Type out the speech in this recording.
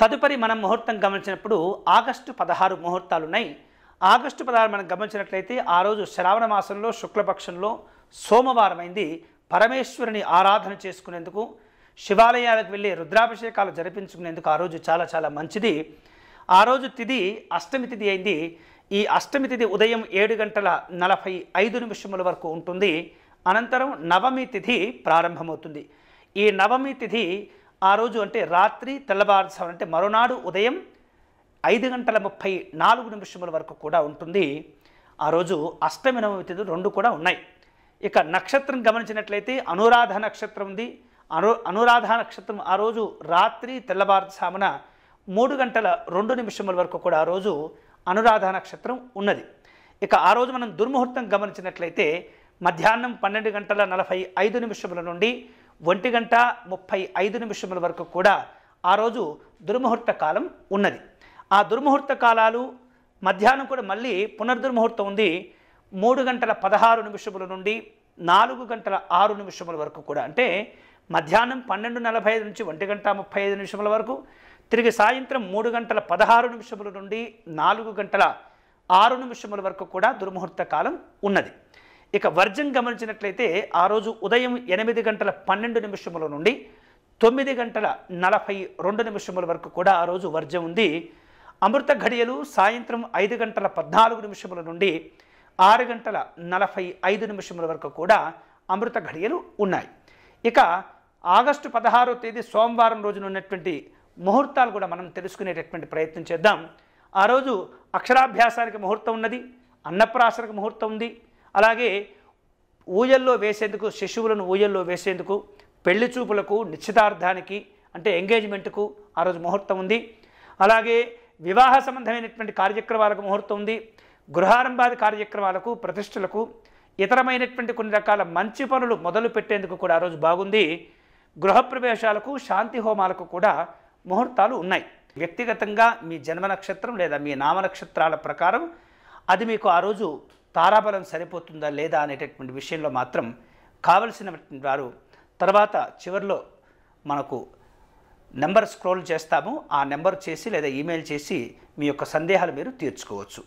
తదుపరి మనం ముహూర్తం గమనించినప్పుడు ఆగస్టు పదహారు ముహూర్తాలు ఉన్నాయి ఆగస్టు పదహారు మనం గమనించినట్లయితే ఆ రోజు శ్రావణ మాసంలో శుక్లపక్షంలో సోమవారమైంది పరమేశ్వరుని ఆరాధన చేసుకునేందుకు శివాలయాలకు వెళ్ళి రుద్రాభిషేకాలు జరిపించుకునేందుకు ఆ రోజు చాలా చాలా మంచిది ఆ రోజు తిథి అష్టమి తిథి అయింది ఈ అష్టమి తిథి ఉదయం ఏడు గంటల నలభై ఐదు నిమిషముల వరకు ఉంటుంది అనంతరం నవమి తిథి ప్రారంభమవుతుంది ఈ నవమి తిథి ఆ రోజు అంటే రాత్రి తెల్లవారుజామున అంటే మరునాడు ఉదయం ఐదు గంటల ముప్పై నాలుగు నిమిషముల వరకు కూడా ఉంటుంది ఆ రోజు అష్టమి నవమి తిథి రెండు కూడా ఉన్నాయి ఇక నక్షత్రం గమనించినట్లయితే అనురాధ నక్షత్రం ఉంది అను అనురాధ నక్షత్రం ఆ రోజు రాత్రి తెల్లవారుజామున మూడు గంటల రెండు నిమిషముల వరకు కూడా ఆ రోజు అనురాధ నక్షత్రం ఉన్నది ఇక ఆ రోజు మనం దుర్ముహూర్తం గమనించినట్లయితే మధ్యాహ్నం పన్నెండు గంటల నలభై ఐదు నిమిషముల నుండి ఒంటి గంట ముప్పై ఐదు నిమిషముల వరకు కూడా ఆ రోజు దుర్ముహూర్త కాలం ఉన్నది ఆ దుర్ముహూర్త కాలాలు మధ్యాహ్నం కూడా మళ్ళీ పునర్దుర్ముహూర్తం ఉంది మూడు గంటల పదహారు నిమిషముల నుండి నాలుగు గంటల ఆరు నిమిషముల వరకు కూడా అంటే మధ్యాహ్నం పన్నెండు నలభై ఐదు నుంచి ఒంటి గంట ముప్పై ఐదు నిమిషముల వరకు తిరిగి సాయంత్రం మూడు గంటల పదహారు నిమిషముల నుండి నాలుగు గంటల ఆరు నిమిషముల వరకు కూడా దుర్ముహూర్త కాలం ఉన్నది ఇక వర్జం గమనించినట్లయితే ఆ రోజు ఉదయం ఎనిమిది గంటల పన్నెండు నిమిషముల నుండి తొమ్మిది గంటల నలభై రెండు నిమిషముల వరకు కూడా ఆ రోజు వర్జం ఉంది అమృత ఘడియలు సాయంత్రం ఐదు గంటల పద్నాలుగు నిమిషముల నుండి ఆరు గంటల నలభై ఐదు నిమిషముల వరకు కూడా అమృత ఘడియలు ఉన్నాయి ఇక ఆగస్టు పదహారో తేదీ సోమవారం రోజున ఉన్నటువంటి ముహూర్తాలు కూడా మనం తెలుసుకునేటటువంటి ప్రయత్నం చేద్దాం ఆ రోజు అక్షరాభ్యాసానికి ముహూర్తం ఉన్నది అన్నప్రాసనకు ముహూర్తం ఉంది అలాగే ఊయల్లో వేసేందుకు శిశువులను ఊయల్లో వేసేందుకు పెళ్లి చూపులకు నిశ్చితార్థానికి అంటే ఎంగేజ్మెంట్కు ఆ రోజు ముహూర్తం ఉంది అలాగే వివాహ సంబంధమైనటువంటి కార్యక్రమాలకు ముహూర్తం ఉంది గృహారంభాది కార్యక్రమాలకు ప్రతిష్టలకు ఇతరమైనటువంటి కొన్ని రకాల మంచి పనులు మొదలు పెట్టేందుకు కూడా ఆ రోజు బాగుంది గృహప్రవేశాలకు శాంతి హోమాలకు కూడా ముహూర్తాలు ఉన్నాయి వ్యక్తిగతంగా మీ జన్మ నక్షత్రం లేదా మీ నామ నక్షత్రాల ప్రకారం అది మీకు ఆ రోజు తారాబలం సరిపోతుందా లేదా అనేటటువంటి విషయంలో మాత్రం కావలసిన వారు తర్వాత చివరిలో మనకు నెంబర్ స్క్రోల్ చేస్తాము ఆ నెంబర్ చేసి లేదా ఈమెయిల్ చేసి మీ యొక్క సందేహాలు మీరు తీర్చుకోవచ్చు